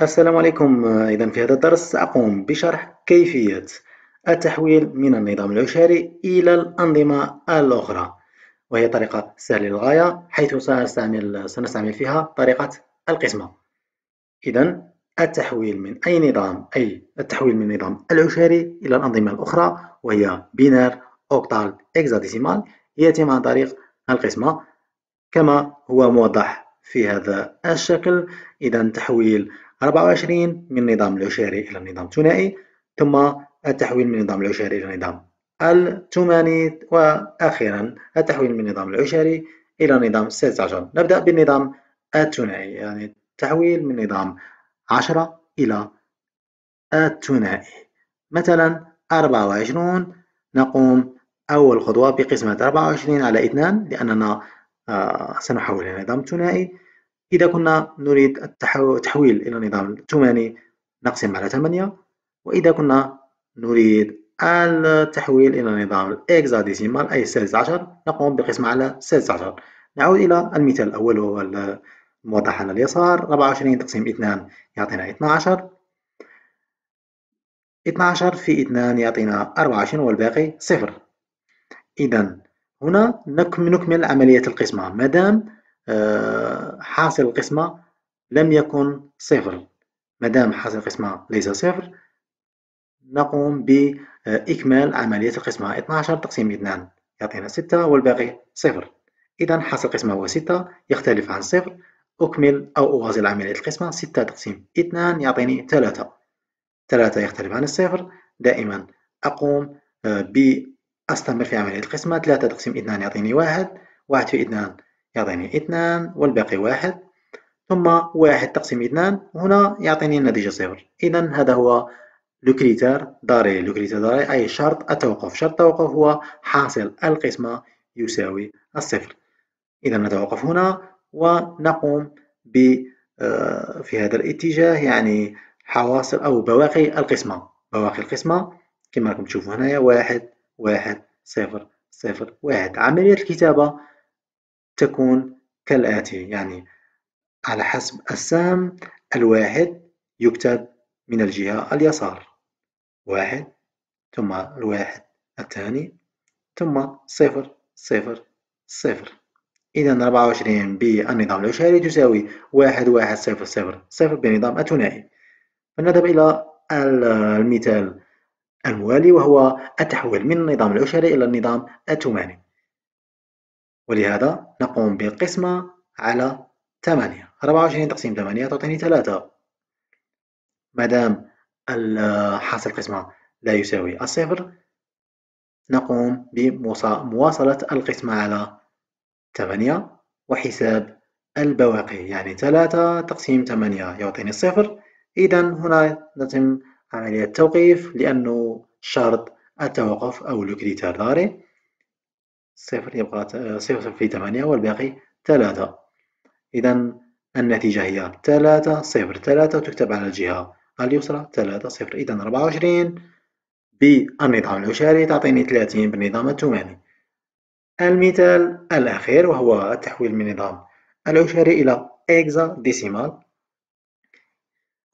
السلام عليكم إذا في هذا الدرس سأقوم بشرح كيفية التحويل من النظام العشاري إلى الأنظمة الأخرى وهي طريقة سهلة للغاية حيث سنستعمل, سنستعمل فيها طريقة القسمة إذا التحويل من أي نظام أي التحويل من النظام العشاري إلى الأنظمة الأخرى وهي بينار أوكتال إكزاديسيمال يتم عن طريق القسمة كما هو موضح في هذا الشكل إذا تحويل 24 من نظام العشري إلى النظام الثنائي ثم التحويل من النظام العشري إلى النظام الثماني وأخيرا التحويل من النظام العشري إلى نظام 16 نبدأ بالنظام الثنائي يعني التحويل من نظام 10 إلى الثنائي مثلا 24 نقوم أول خطوة بقسمة 24 على 2 لأننا آه، سنحول إلى نظام ثنائي إذا كنا نريد التحويل إلى نظام ثماني نقسم على ثمانية وإذا كنا نريد التحويل إلى نظام الإكزاديسيمال أي السادس عشر نقوم بقسم على السادس عشر نعود إلى المثال الأول وهو الموضح على اليسار 24 تقسيم 2 يعطينا 12 12 في 2 يعطينا 24 والباقي صفر إذا هنا نكمل عملية القسمة مادام آه، حاصل القسمة لم يكن صفر ما دام حاصل القسمة ليس صفر نقوم بإكمال عملية القسمة 12 تقسيم 2 يعطينا 6 والباقي صفر إذا حاصل القسمة هو 6 يختلف عن صفر أكمل أو أواصل عملية القسمة 6 تقسيم 2 يعطيني 3 3 يختلف عن الصفر دائما أقوم آه، بأستمر في عملية القسمة 3 تقسيم 2 يعطيني 1 1 في 2 يعطيني اثنان والباقي واحد ثم واحد تقسيم اثنان هنا يعطيني النتيجة صفر إذا هذا هو لوكريتير داري لوكريتير داري أي شرط التوقف شرط التوقف هو حاصل القسمة يساوي الصفر إذا نتوقف هنا ونقوم ب آه، في هذا الاتجاه يعني حواصل أو بواقي القسمة بواقي القسمة كما راكم تشوفوا هنايا واحد واحد صفر صفر واحد عملية الكتابة تكون كالآتي يعني على حسب السهم الواحد يكتب من الجهة اليسار واحد ثم الواحد الثاني ثم صفر صفر صفر إذا 24 بالنظام العشري تساوي واحد واحد صفر صفر صفر بنظام الثنائي فنذهب إلى المثال الموالي وهو التحويل من النظام العشري إلى النظام الثماني ولهذا نقوم بالقسمة على 8 24 تقسيم 8 تعطيني 3 ما دام حاصل القسمة لا يساوي الصفر نقوم بمواصلة القسمة على 8 وحساب البواقي يعني 3 تقسيم 8 يعطيني الصفر إذا هنا نتم عملية توقيف لأنه شرط التوقف أو لوكريتير داري صفر يبقى صفر في ثمانية والباقي ثلاثة إذا النتيجة هي ثلاثة صفر ثلاثة تكتب على الجهة اليسرى ثلاثة صفر إذا أربعة وعشرين بالنظام العشاري تعطيني ثلاثين بالنظام الثماني المثال الأخير وهو التحويل من نظام العشاري إلى إكزا ديسيمال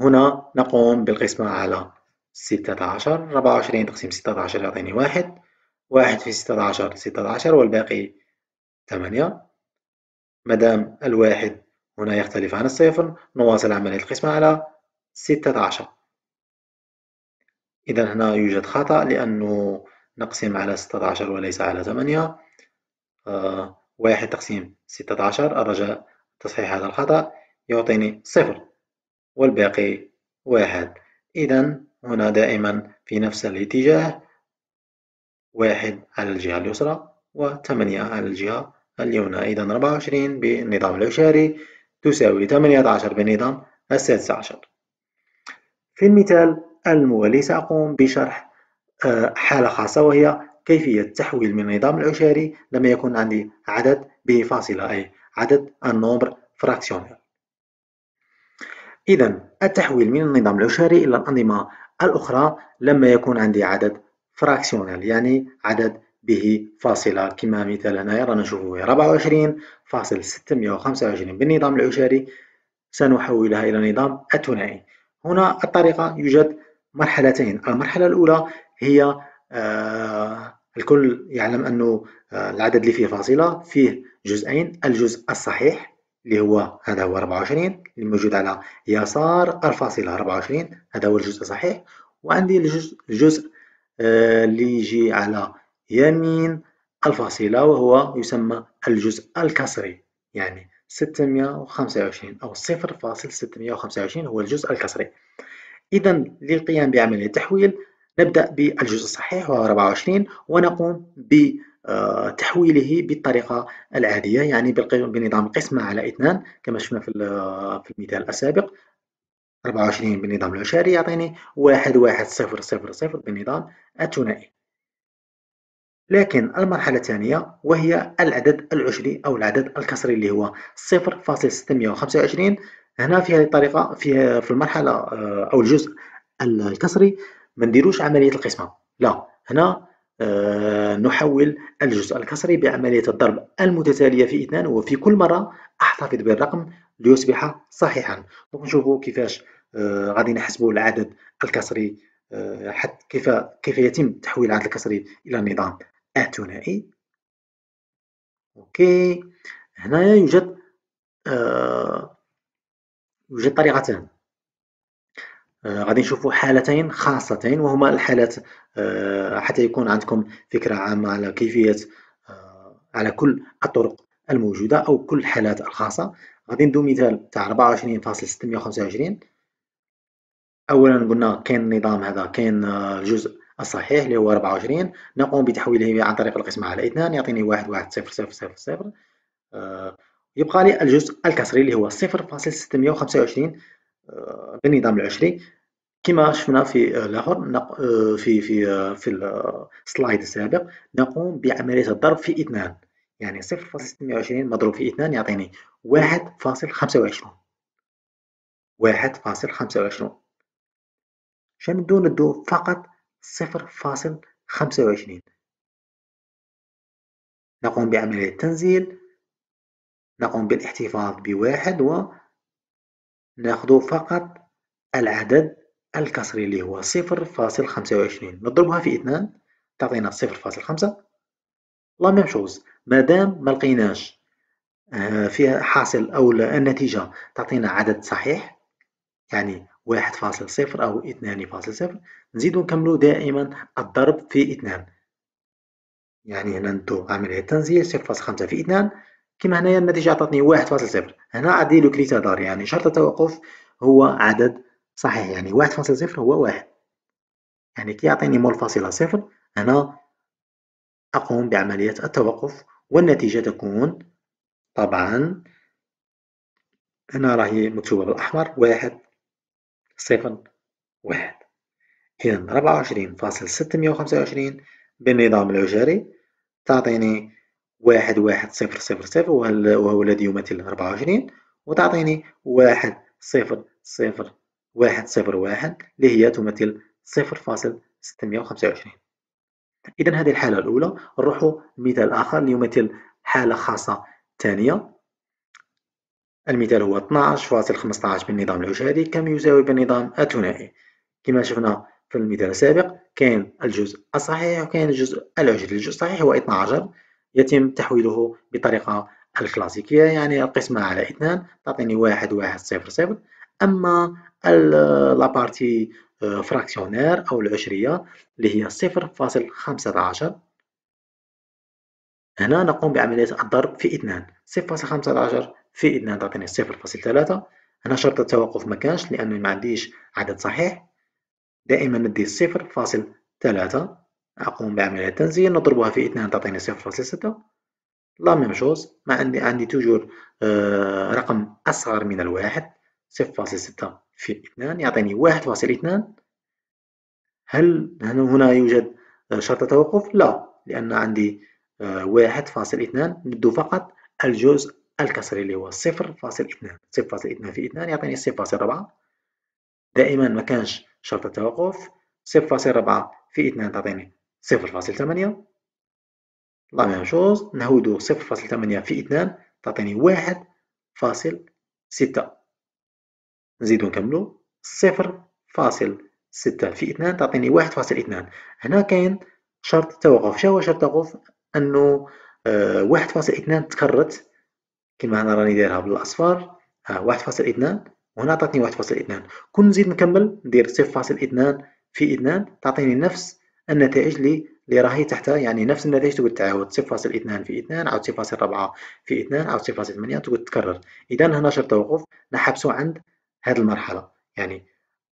هنا نقوم بالقسمة على ستة عشر ربعة وعشرين تقسيم ستة عشر يعطيني واحد واحد في ستة عشر ستة عشر والباقي ثمانية مدام الواحد هنا يختلف عن الصفر نواصل عملية القسمة على ستة عشر إذا هنا يوجد خطأ لأنه نقسم على ستة عشر وليس على ثمانية آه واحد تقسيم ستة عشر الرجاء تصحيح هذا الخطأ يعطيني صفر والباقي واحد إذا هنا دائما في نفس الاتجاه واحد على الجهة اليسرى وثمانية على الجهة اليمنى إذا 24 بالنظام العشاري تساوي 18 بالنظام السادس عشر في المثال الموالي سأقوم بشرح آه، حالة خاصة وهي كيفية التحويل من النظام العشاري لما يكون عندي عدد بفاصلة أي عدد النمبر فراكسيونال إذا التحويل من النظام العشاري إلى الأنظمة الأخرى لما يكون عندي عدد فراكسيونال يعني عدد به فاصلة كما مثالنا رانا نشوفه 24 فاصل 625 بالنظام العشري سنحولها إلى نظام الثنائي هنا الطريقة يوجد مرحلتين المرحلة الأولى هي آه الكل يعلم أنه آه العدد اللي فيه فاصلة فيه جزئين الجزء الصحيح اللي هو هذا هو 24 اللي موجود على يسار الفاصلة 24 هذا هو الجزء الصحيح وعندي الجزء, الجزء آه، اللي يجي على يمين الفاصلة وهو يسمى الجزء الكسري يعني 625 أو 0.625 هو الجزء الكسري إذا للقيام بعملية التحويل نبدأ بالجزء الصحيح وهو 24 ونقوم بتحويله بالطريقة العادية يعني بنظام قسمة على 2 كما شفنا في المثال السابق 24 بالنظام العشري يعطيني 1 1 0 0 0 بالنظام الثنائي لكن المرحلة الثانية وهي العدد العشري أو العدد الكسري اللي هو 0.625 هنا في هذه الطريقة في في المرحلة آه، أو الجزء الكسري ما نديروش عملية القسمة لا هنا آه، نحول الجزء الكسري بعملية الضرب المتتالية في اثنان وفي كل مرة أحتفظ بالرقم ليصبح صحيحا دونك نشوفوا كيفاش آه، غادي نحسبوا العدد الكسري آه، حتى كيف كيف يتم تحويل العدد الكسري الى نظام الثنائي اوكي هنايا يوجد آه، يوجد طريقتان غادي نشوفوا حالتين خاصتين وهما الحالات حتى يكون عندكم فكره عامه على كيفيه على كل الطرق الموجوده او كل الحالات الخاصه غادي ندو مثال تاع 24.625 اولا قلنا كاين النظام هذا كاين آه، الجزء الصحيح اللي هو 24 نقوم بتحويله عن طريق القسمة على اثنان يعطيني واحد واحد صفر صفر صفر 0 آه، يبقى لي الجزء الكسري اللي هو صفر فاصل ستمية وخمسة وعشرين آه، بالنظام العشري كما شفنا في الاخر في في في السلايد السابق نقوم بعمليه الضرب في اثنان يعني 0.620 مضروب في اثنان يعطيني 1.25 1.25 شندو ندو فقط صفر فاصل خمسة وعشرين نقوم بعملية تنزيل نقوم بالاحتفاظ بواحد وناخذ فقط العدد الكسري اللي هو صفر فاصل خمسة وعشرين نضربها في اثنان تعطينا صفر فاصل خمسة لا ميم شوز مادام ما لقيناش آه، فيها حاصل او النتيجة تعطينا عدد صحيح يعني واحد فاصل صفر أو اثنان فاصل صفر نزيدو نكملو دائما الضرب في اثنان يعني هنا ندو عملية تنزيل صفر فاصل خمسة في اثنان كما هنايا النتيجة عطاتني واحد فاصل صفر هنا عدي لو كريتادار يعني شرط التوقف هو عدد صحيح يعني واحد فاصل صفر هو واحد يعني كي يعطيني مول فاصلة صفر هنا أقوم بعملية التوقف والنتيجة تكون طبعا هنا راهي مكتوبة بالأحمر واحد صفر واحد إذا ربعة وعشرين فاصل ستمية وخمسة وعشرين بالنظام العجاري تعطيني واحد واحد صفر صفر صفر وهو الذي يمثل ربعة وعشرين وتعطيني واحد صفر صفر واحد صفر واحد اللي هي تمثل صفر فاصل ستمية وخمسة وعشرين إذا هذه الحالة الأولى نروحوا لمثال آخر ليمثل حالة خاصة ثانية المثال هو 12.15 بالنظام العشادي كم يساوي بالنظام الثنائي كما شفنا في المثال السابق كاين الجزء الصحيح وكاين الجزء العشري الجزء الصحيح هو 12 يتم تحويله بطريقة الكلاسيكية يعني القسمة على 2 تعطيني 1 1 0 0 أما لابارتي آه، فراكسيونير أو العشرية اللي هي 0.15 هنا نقوم بعملية الضرب في 2 0.15 في انها تعطيني 0.3 هنا شرط التوقف ما كانش لانه ما عنديش عدد صحيح دائما ندي 0.3 اقوم بعمليه تنزيل نضربها في 2 تعطيني 0.6 لا ميمشوز شوز ما عندي عندي توجور آه، رقم اصغر من الواحد 0.6 في 2 يعطيني 1.2 هل هنا يوجد شرط توقف؟ لا لأن عندي 1.2 آه، ندو فقط الجزء الكسر اللي هو صفر فاصل اثنان صفر فاصل اثنان في اثنان يعطيني صفر فاصل ربعة دائما ما كانش شرط التوقف صفر فاصل ربعة في اثنان تعطيني صفر فاصل ثمانية لا ميم شوز نهودو صفر فاصل ثمانية في اثنان تعطيني واحد فاصل ستة نزيدو نكملو صفر فاصل ستة في اثنان تعطيني واحد فاصل اثنان هنا كاين شرط التوقف شنو هو شرط التوقف انه آه، واحد فاصل اثنان تكررت كلمة هنا راني دايرها بالأصفر ها آه، واحد وهنا عطاتني 1.2 كون نزيد نكمل ندير 0.2 في 2 تعطيني نفس النتائج اللي اللي راهي تحتها يعني نفس النتائج تقول تعاود 0.2 في 2 عاود 0.4 في 2 عاود 0.8 تقول تكرر اذا هنا شرط توقف نحبسو عند هذه المرحله يعني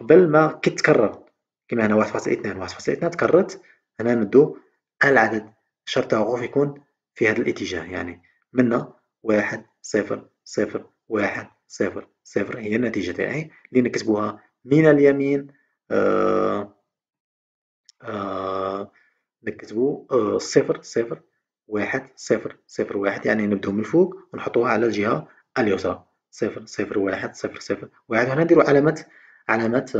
قبل ما كتكرر كما هنا 1.2 1.2 تكررت هنا ندو العدد شرط توقف يكون في هذا الاتجاه يعني منا واحد صفر صفر واحد صفر صفر هي النتيجة تاعي اللي نكتبوها من اليمين آه، آه، نكتبو آه، صفر صفر واحد صفر صفر واحد يعني نبدو من الفوق ونحطوها على الجهة اليسرى صفر صفر واحد صفر صفر واحد هنا نديرو علامة علامة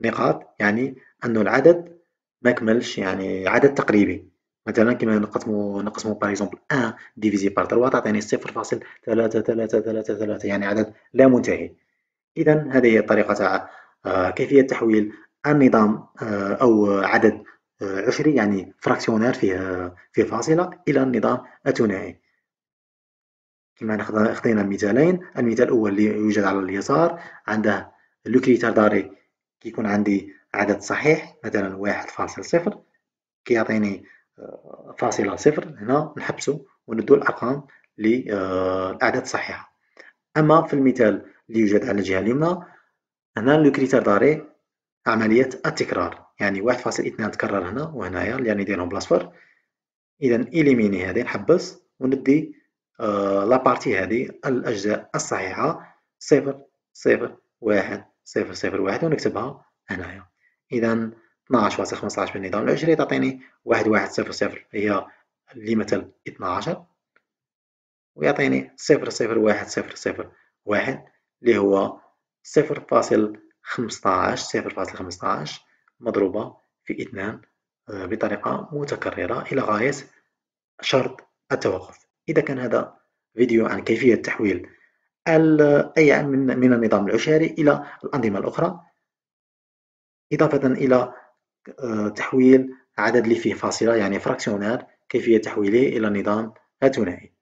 نقاط يعني أنه العدد ما كملش يعني عدد تقريبي مثلا كما نقسمو نقسمو باغ اكزومبل 1 ديفيزي بار 3 تعطيني 0.3333 يعني عدد لا منتهي اذا هذه هي الطريقه تاع آه، كيفيه تحويل النظام آه، او عدد آه، عشري يعني فراكسيونير فيه فيه فاصله الى النظام الثنائي كما خدينا مثالين المثال الاول اللي يوجد على اليسار عنده لو كريتير داري كيكون عندي عدد صحيح مثلا واحد فاصل صفر كيعطيني كي فاصلة صفر هنا نحبسو وندو الأرقام للأعداد الصحيحة أما في المثال اللي يوجد على الجهة اليمنى هنا لو كريتير داري عملية التكرار يعني واحد فاصل اثنان تكرر هنا وهنايا يعني نديرهم صفر إذا إليميني هذه نحبس وندي آه لابارتي هذه الأجزاء الصحيحة صفر صفر واحد صفر صفر واحد ونكتبها هنايا إذا 12 فاصل 15 العشري تعطيني واحد واحد صفر صفر هي اللي مثل 12 ويعطيني صفر صفر واحد صفر صفر واحد اللي هو صفر فاصل صفر فاصل مضروبة في اثنان آه، بطريقة متكررة إلى غاية شرط التوقف إذا كان هذا فيديو عن كيفية تحويل أي من النظام العشري إلى الأنظمة الأخرى إضافة إلى آه، تحويل عدد اللي فيه فاصلة يعني فراكسيونات كيفية تحويله إلى نظام الثنائي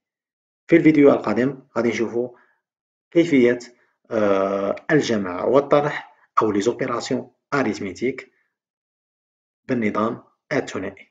في الفيديو القادم غادي نشوفوا كيفية آه، الجمع والطرح أو ليزوبيراسيون أريتميتيك بالنظام الثنائي